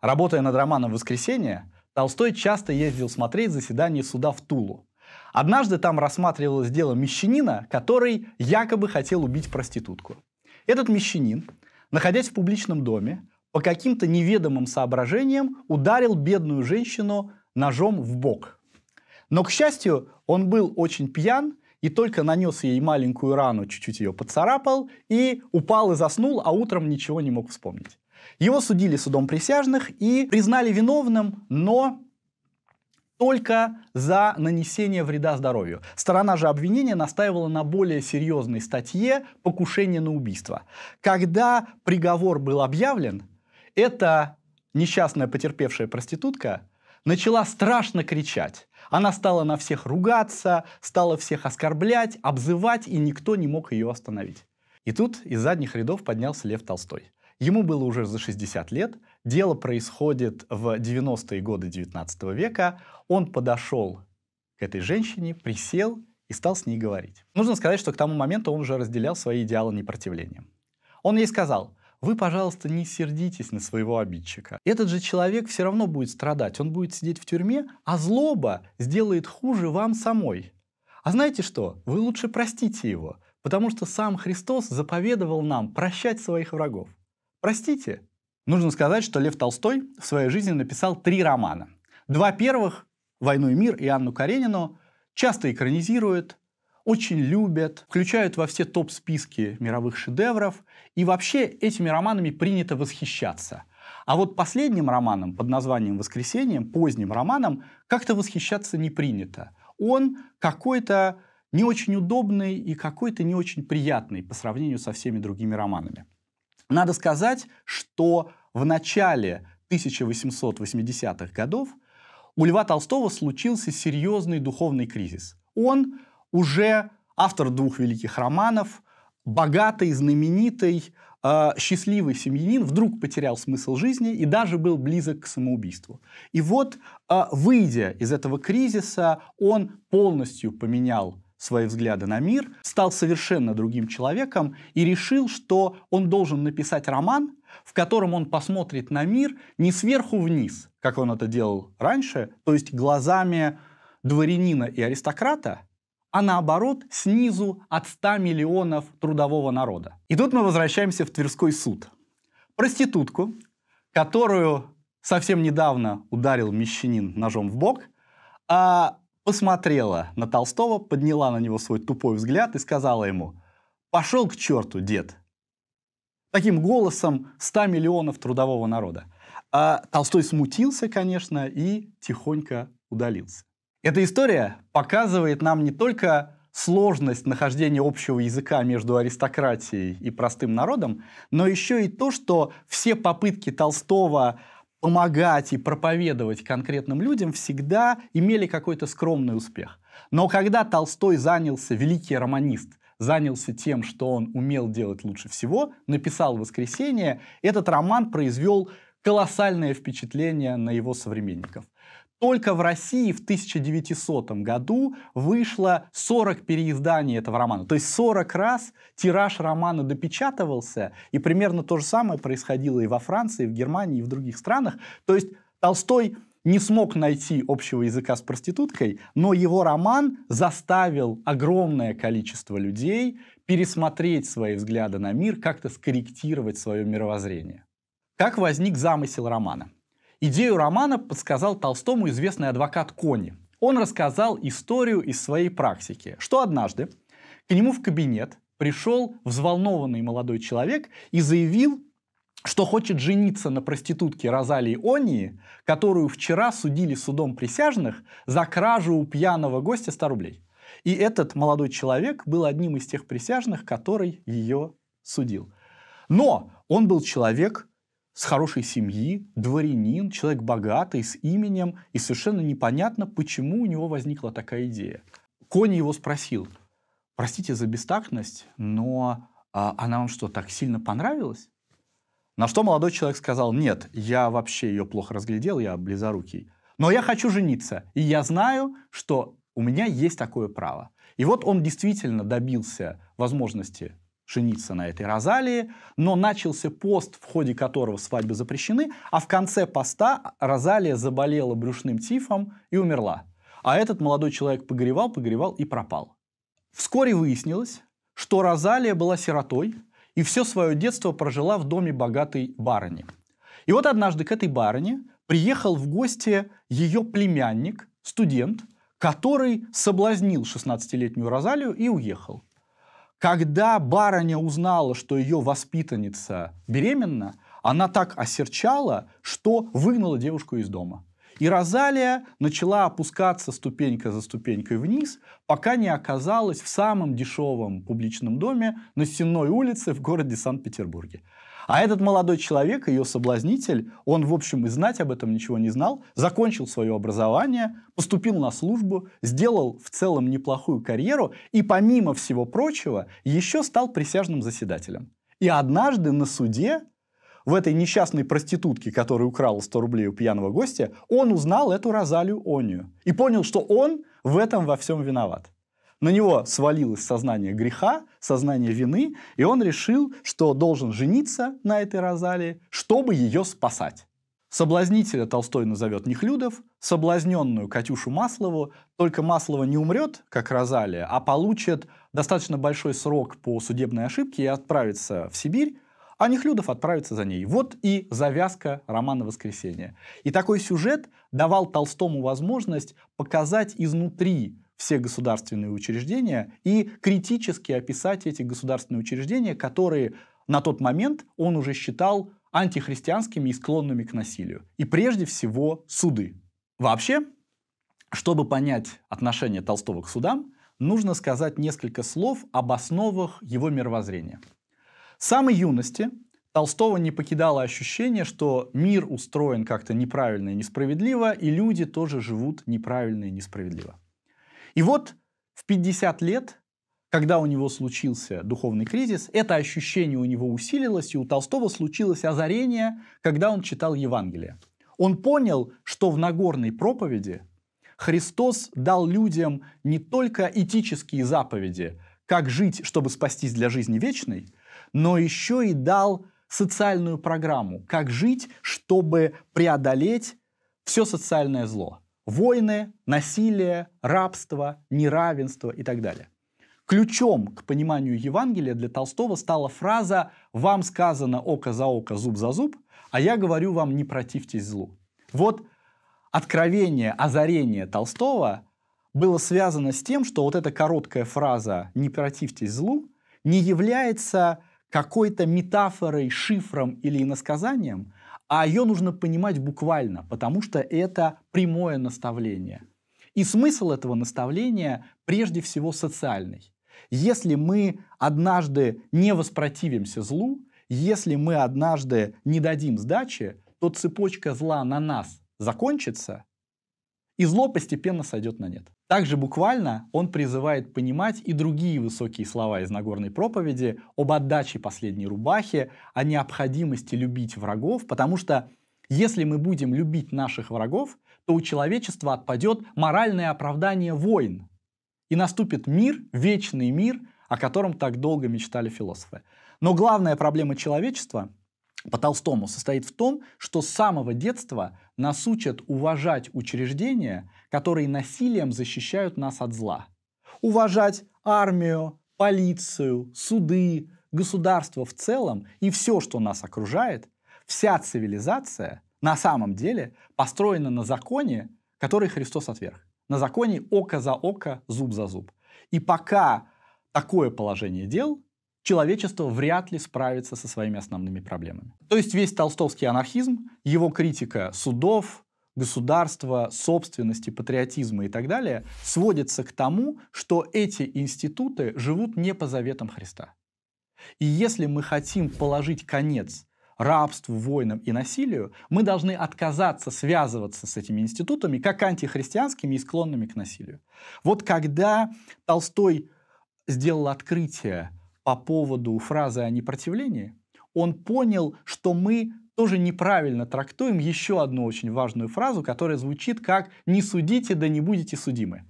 Работая над романом «Воскресенье», Толстой часто ездил смотреть заседание суда в Тулу. Однажды там рассматривалось дело мещанина, который якобы хотел убить проститутку. Этот мещанин, находясь в публичном доме, по каким-то неведомым соображениям ударил бедную женщину ножом в бок. Но, к счастью, он был очень пьян и только нанес ей маленькую рану, чуть-чуть ее поцарапал и упал и заснул, а утром ничего не мог вспомнить. Его судили судом присяжных и признали виновным, но только за нанесение вреда здоровью. Сторона же обвинения настаивала на более серьезной статье «Покушение на убийство». Когда приговор был объявлен, эта несчастная потерпевшая проститутка начала страшно кричать. Она стала на всех ругаться, стала всех оскорблять, обзывать, и никто не мог ее остановить. И тут из задних рядов поднялся Лев Толстой. Ему было уже за 60 лет, дело происходит в 90-е годы 19 века, он подошел к этой женщине, присел и стал с ней говорить. Нужно сказать, что к тому моменту он уже разделял свои идеалы непротивления. Он ей сказал, вы, пожалуйста, не сердитесь на своего обидчика. Этот же человек все равно будет страдать, он будет сидеть в тюрьме, а злоба сделает хуже вам самой. А знаете что? Вы лучше простите его, потому что сам Христос заповедовал нам прощать своих врагов. Простите, нужно сказать, что Лев Толстой в своей жизни написал три романа. Два первых «Войну и мир» и «Анну Каренину» часто экранизируют, очень любят, включают во все топ-списки мировых шедевров, и вообще этими романами принято восхищаться. А вот последним романом под названием «Воскресенье», поздним романом, как-то восхищаться не принято. Он какой-то не очень удобный и какой-то не очень приятный по сравнению со всеми другими романами. Надо сказать, что в начале 1880-х годов у Льва Толстого случился серьезный духовный кризис. Он уже автор двух великих романов, богатый, знаменитый, э, счастливый семьянин, вдруг потерял смысл жизни и даже был близок к самоубийству. И вот, э, выйдя из этого кризиса, он полностью поменял свои взгляды на мир, стал совершенно другим человеком и решил, что он должен написать роман, в котором он посмотрит на мир не сверху вниз, как он это делал раньше, то есть глазами дворянина и аристократа, а наоборот снизу от 100 миллионов трудового народа. И тут мы возвращаемся в Тверской суд. Проститутку, которую совсем недавно ударил мещанин ножом в бок, а посмотрела на Толстого, подняла на него свой тупой взгляд и сказала ему «Пошел к черту, дед!» Таким голосом 100 миллионов трудового народа. А Толстой смутился, конечно, и тихонько удалился. Эта история показывает нам не только сложность нахождения общего языка между аристократией и простым народом, но еще и то, что все попытки Толстого помогать и проповедовать конкретным людям всегда имели какой-то скромный успех. Но когда Толстой занялся, великий романист, занялся тем, что он умел делать лучше всего, написал «Воскресенье», этот роман произвел колоссальное впечатление на его современников. Только в России в 1900 году вышло 40 переизданий этого романа. То есть 40 раз тираж романа допечатывался, и примерно то же самое происходило и во Франции, и в Германии, и в других странах. То есть Толстой не смог найти общего языка с проституткой, но его роман заставил огромное количество людей пересмотреть свои взгляды на мир, как-то скорректировать свое мировоззрение. Как возник замысел романа? Идею романа подсказал Толстому известный адвокат Кони. Он рассказал историю из своей практики, что однажды к нему в кабинет пришел взволнованный молодой человек и заявил, что хочет жениться на проститутке Розалии Онии, которую вчера судили судом присяжных за кражу у пьяного гостя 100 рублей. И этот молодой человек был одним из тех присяжных, который ее судил. Но он был человек с хорошей семьи, дворянин, человек богатый, с именем, и совершенно непонятно, почему у него возникла такая идея. Кони его спросил, простите за бестактность, но а, она вам что, так сильно понравилась? На что молодой человек сказал, нет, я вообще ее плохо разглядел, я близорукий, но я хочу жениться, и я знаю, что у меня есть такое право. И вот он действительно добился возможности жениться на этой Розалии, но начался пост, в ходе которого свадьбы запрещены, а в конце поста Розалия заболела брюшным тифом и умерла. А этот молодой человек погоревал, погоревал и пропал. Вскоре выяснилось, что Розалия была сиротой и все свое детство прожила в доме богатой барыни. И вот однажды к этой барыне приехал в гости ее племянник, студент, который соблазнил 16-летнюю Розалию и уехал. Когда барыня узнала, что ее воспитанница беременна, она так осерчала, что выгнала девушку из дома. И Розалия начала опускаться ступенька за ступенькой вниз, пока не оказалась в самом дешевом публичном доме на Сенной улице в городе Санкт-Петербурге. А этот молодой человек, ее соблазнитель, он, в общем, и знать об этом ничего не знал, закончил свое образование, поступил на службу, сделал в целом неплохую карьеру и, помимо всего прочего, еще стал присяжным заседателем. И однажды на суде в этой несчастной проститутке, которая украла 100 рублей у пьяного гостя, он узнал эту Розалию Онию и понял, что он в этом во всем виноват. На него свалилось сознание греха, сознание вины, и он решил, что должен жениться на этой Розали, чтобы ее спасать. Соблазнителя Толстой назовет Нехлюдов, соблазненную Катюшу Маслову, только Маслова не умрет, как Розалия, а получит достаточно большой срок по судебной ошибке и отправится в Сибирь, а Нехлюдов отправится за ней. Вот и завязка романа «Воскресенье». И такой сюжет давал Толстому возможность показать изнутри все государственные учреждения и критически описать эти государственные учреждения, которые на тот момент он уже считал антихристианскими и склонными к насилию. И прежде всего суды. Вообще, чтобы понять отношение Толстого к судам, нужно сказать несколько слов об основах его мировоззрения. С самой юности Толстого не покидало ощущение, что мир устроен как-то неправильно и несправедливо, и люди тоже живут неправильно и несправедливо. И вот в 50 лет, когда у него случился духовный кризис, это ощущение у него усилилось, и у Толстого случилось озарение, когда он читал Евангелие. Он понял, что в Нагорной проповеди Христос дал людям не только этические заповеди, как жить, чтобы спастись для жизни вечной, но еще и дал социальную программу, как жить, чтобы преодолеть все социальное зло. Войны, насилие, рабство, неравенство и так далее. Ключом к пониманию Евангелия для Толстого стала фраза «Вам сказано око за око, зуб за зуб, а я говорю вам, не противьтесь злу». Вот откровение, озарение Толстого было связано с тем, что вот эта короткая фраза «не противьтесь злу» не является какой-то метафорой, шифром или иносказанием, а ее нужно понимать буквально, потому что это прямое наставление. И смысл этого наставления прежде всего социальный. Если мы однажды не воспротивимся злу, если мы однажды не дадим сдачи, то цепочка зла на нас закончится, и зло постепенно сойдет на нет. Также буквально он призывает понимать и другие высокие слова из Нагорной проповеди об отдаче последней рубахи, о необходимости любить врагов, потому что если мы будем любить наших врагов, то у человечества отпадет моральное оправдание войн, и наступит мир, вечный мир, о котором так долго мечтали философы. Но главная проблема человечества по Толстому состоит в том, что с самого детства нас учат уважать учреждения, которые насилием защищают нас от зла. Уважать армию, полицию, суды, государство в целом и все, что нас окружает, вся цивилизация на самом деле построена на законе, который Христос отверг. На законе око за око, зуб за зуб. И пока такое положение дел – человечество вряд ли справится со своими основными проблемами. То есть весь толстовский анархизм, его критика судов, государства, собственности, патриотизма и так далее, сводится к тому, что эти институты живут не по заветам Христа. И если мы хотим положить конец рабству, войнам и насилию, мы должны отказаться связываться с этими институтами как антихристианскими и склонными к насилию. Вот когда Толстой сделал открытие по поводу фразы о непротивлении, он понял, что мы тоже неправильно трактуем еще одну очень важную фразу, которая звучит как «не судите, да не будете судимы».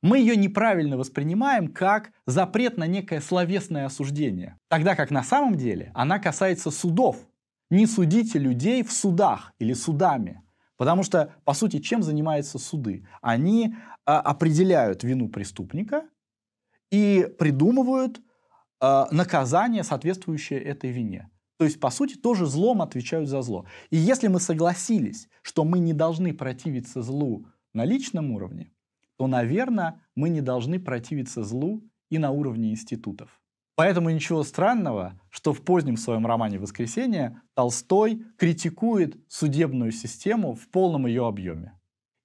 Мы ее неправильно воспринимаем как запрет на некое словесное осуждение, тогда как на самом деле она касается судов. Не судите людей в судах или судами, потому что, по сути, чем занимаются суды? Они а, определяют вину преступника и придумывают а, наказание, соответствующее этой вине. То есть, по сути, тоже злом отвечают за зло. И если мы согласились, что мы не должны противиться злу на личном уровне, то, наверное, мы не должны противиться злу и на уровне институтов. Поэтому ничего странного, что в позднем своем романе «Воскресенье» Толстой критикует судебную систему в полном ее объеме.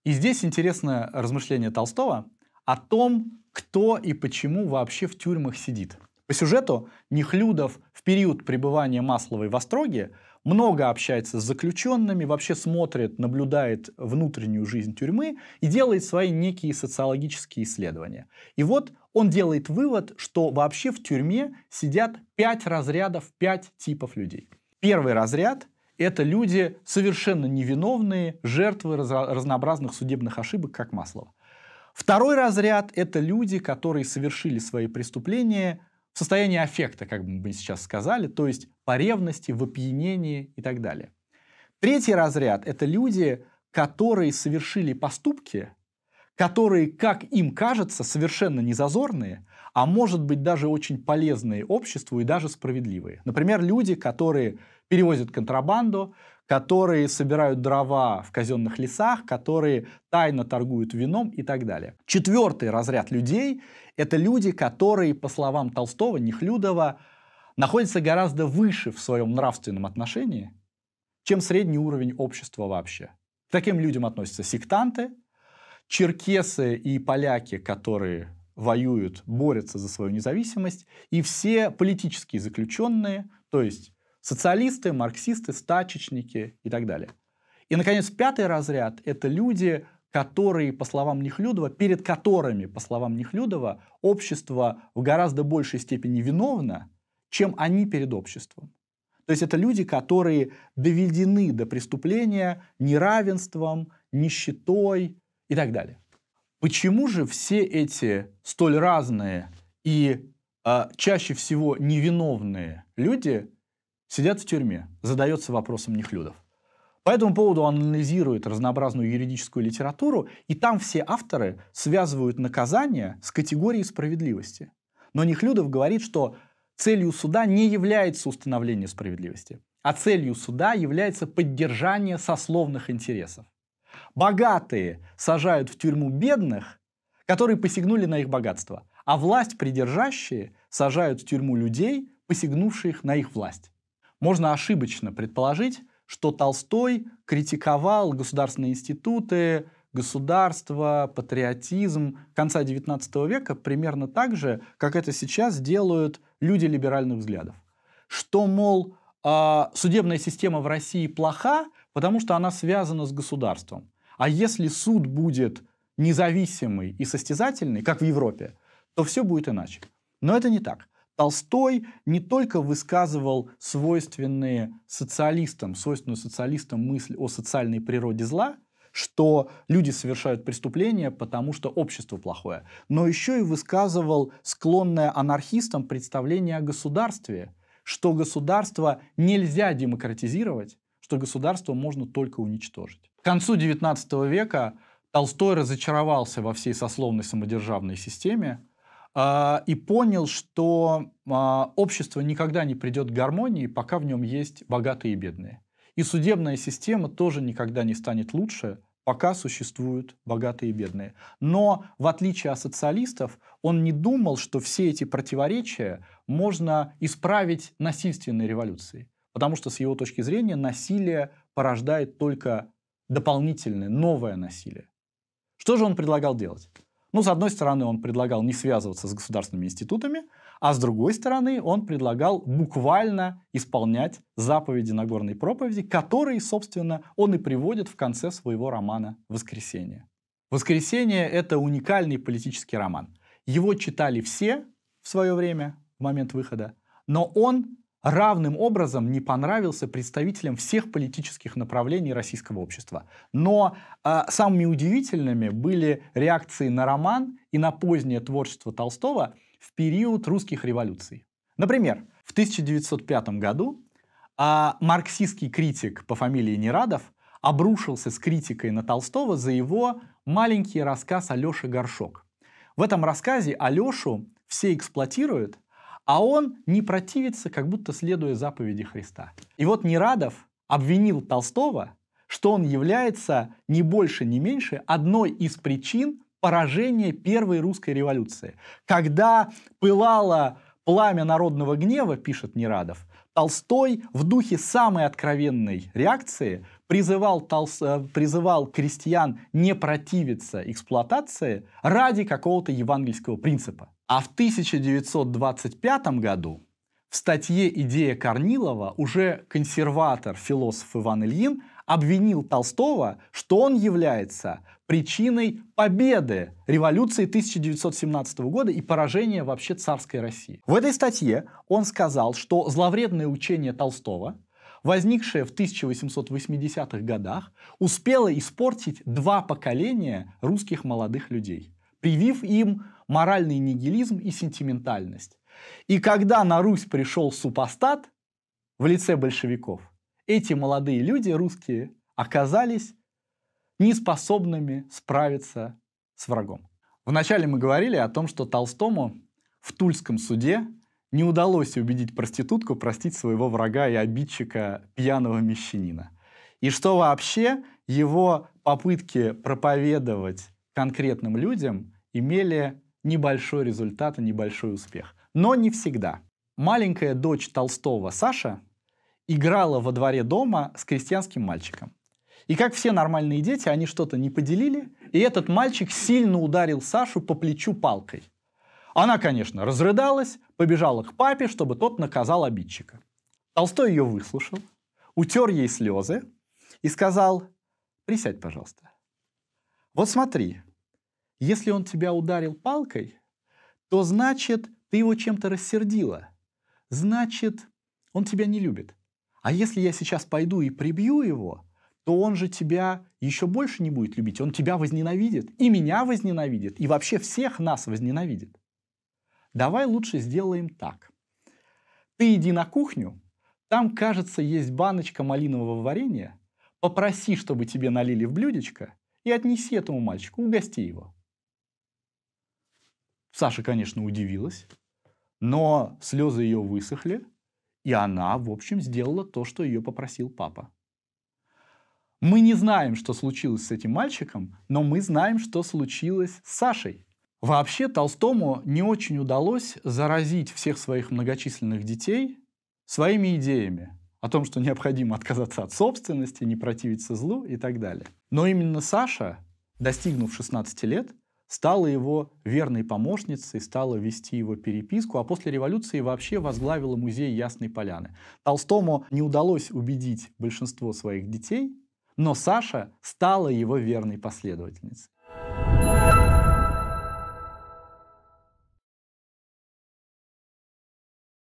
И здесь интересное размышление Толстого о том, кто и почему вообще в тюрьмах сидит. По сюжету Нехлюдов в период пребывания Масловой в Остроге много общается с заключенными, вообще смотрит, наблюдает внутреннюю жизнь тюрьмы и делает свои некие социологические исследования. И вот он делает вывод, что вообще в тюрьме сидят пять разрядов, пять типов людей. Первый разряд – это люди совершенно невиновные, жертвы разнообразных судебных ошибок, как Маслова. Второй разряд – это люди, которые совершили свои преступления – состояние аффекта, как бы мы сейчас сказали, то есть по ревности, в опьянении и так далее. Третий разряд – это люди, которые совершили поступки, которые, как им кажется, совершенно незазорные, а может быть даже очень полезные обществу и даже справедливые. Например, люди, которые перевозят контрабанду, которые собирают дрова в казенных лесах, которые тайно торгуют вином и так далее. Четвертый разряд людей это люди, которые, по словам Толстого, Нехлюдова, находятся гораздо выше в своем нравственном отношении, чем средний уровень общества вообще. К таким людям относятся сектанты, черкесы и поляки, которые воюют, борются за свою независимость, и все политические заключенные, то есть социалисты, марксисты, стачечники и так далее. И, наконец, пятый разряд – это люди, которые, по словам Нехлюдова, перед которыми, по словам Нехлюдова, общество в гораздо большей степени виновно, чем они перед обществом. То есть это люди, которые доведены до преступления неравенством, нищетой и так далее. Почему же все эти столь разные и э, чаще всего невиновные люди сидят в тюрьме? Задается вопросом Нехлюдов. По этому поводу он анализирует разнообразную юридическую литературу, и там все авторы связывают наказание с категорией справедливости. Но Нехлюдов говорит, что целью суда не является установление справедливости, а целью суда является поддержание сословных интересов. Богатые сажают в тюрьму бедных, которые посягнули на их богатство, а власть придержащие сажают в тюрьму людей, посягнувших на их власть. Можно ошибочно предположить, что Толстой критиковал государственные институты, государство, патриотизм конца XIX века примерно так же, как это сейчас делают люди либеральных взглядов. Что, мол, а, судебная система в России плоха, потому что она связана с государством. А если суд будет независимый и состязательный, как в Европе, то все будет иначе. Но это не так. Толстой не только высказывал свойственные социалистам, свойственную социалистам мысль о социальной природе зла, что люди совершают преступления, потому что общество плохое, но еще и высказывал склонное анархистам представление о государстве, что государство нельзя демократизировать, что государство можно только уничтожить. К концу XIX века Толстой разочаровался во всей сословной самодержавной системе, а, и понял, что а, общество никогда не придет к гармонии, пока в нем есть богатые и бедные. И судебная система тоже никогда не станет лучше, пока существуют богатые и бедные. Но в отличие от социалистов, он не думал, что все эти противоречия можно исправить насильственной революцией. Потому что с его точки зрения насилие порождает только дополнительное, новое насилие. Что же он предлагал делать? Ну, с одной стороны, он предлагал не связываться с государственными институтами, а с другой стороны, он предлагал буквально исполнять заповеди Нагорной проповеди, которые, собственно, он и приводит в конце своего романа «Воскресение». «Воскресение» — это уникальный политический роман. Его читали все в свое время, в момент выхода, но он равным образом не понравился представителям всех политических направлений российского общества. Но э, самыми удивительными были реакции на роман и на позднее творчество Толстого в период русских революций. Например, в 1905 году э, марксистский критик по фамилии Нерадов обрушился с критикой на Толстого за его маленький рассказ Алёша Горшок. В этом рассказе Алёшу все эксплуатируют, а он не противится, как будто следуя заповеди Христа. И вот Нерадов обвинил Толстого, что он является не больше, не меньше одной из причин поражения первой русской революции. Когда пылало пламя народного гнева, пишет Нерадов, Толстой в духе самой откровенной реакции призывал, толс... Э, призывал крестьян не противиться эксплуатации ради какого-то евангельского принципа. А в 1925 году в статье «Идея Корнилова» уже консерватор, философ Иван Ильин обвинил Толстого, что он является причиной победы революции 1917 года и поражения вообще царской России. В этой статье он сказал, что зловредное учение Толстого, возникшее в 1880-х годах, успело испортить два поколения русских молодых людей, привив им моральный нигилизм и сентиментальность. И когда на Русь пришел супостат в лице большевиков, эти молодые люди, русские, оказались неспособными справиться с врагом. Вначале мы говорили о том, что Толстому в Тульском суде не удалось убедить проститутку простить своего врага и обидчика пьяного мещанина. И что вообще его попытки проповедовать конкретным людям имели небольшой результат и небольшой успех. Но не всегда. Маленькая дочь Толстого Саша играла во дворе дома с крестьянским мальчиком. И как все нормальные дети, они что-то не поделили, и этот мальчик сильно ударил Сашу по плечу палкой. Она, конечно, разрыдалась, побежала к папе, чтобы тот наказал обидчика. Толстой ее выслушал, утер ей слезы и сказал, присядь, пожалуйста. Вот смотри, если он тебя ударил палкой, то значит, ты его чем-то рассердила. Значит, он тебя не любит. А если я сейчас пойду и прибью его, то он же тебя еще больше не будет любить. Он тебя возненавидит, и меня возненавидит, и вообще всех нас возненавидит. Давай лучше сделаем так. Ты иди на кухню, там, кажется, есть баночка малинового варенья, попроси, чтобы тебе налили в блюдечко, и отнеси этому мальчику, угости его. Саша, конечно, удивилась, но слезы ее высохли, и она, в общем, сделала то, что ее попросил папа. Мы не знаем, что случилось с этим мальчиком, но мы знаем, что случилось с Сашей. Вообще Толстому не очень удалось заразить всех своих многочисленных детей своими идеями о том, что необходимо отказаться от собственности, не противиться злу и так далее. Но именно Саша, достигнув 16 лет, стала его верной помощницей, стала вести его переписку, а после революции вообще возглавила музей Ясной Поляны. Толстому не удалось убедить большинство своих детей, но Саша стала его верной последовательницей.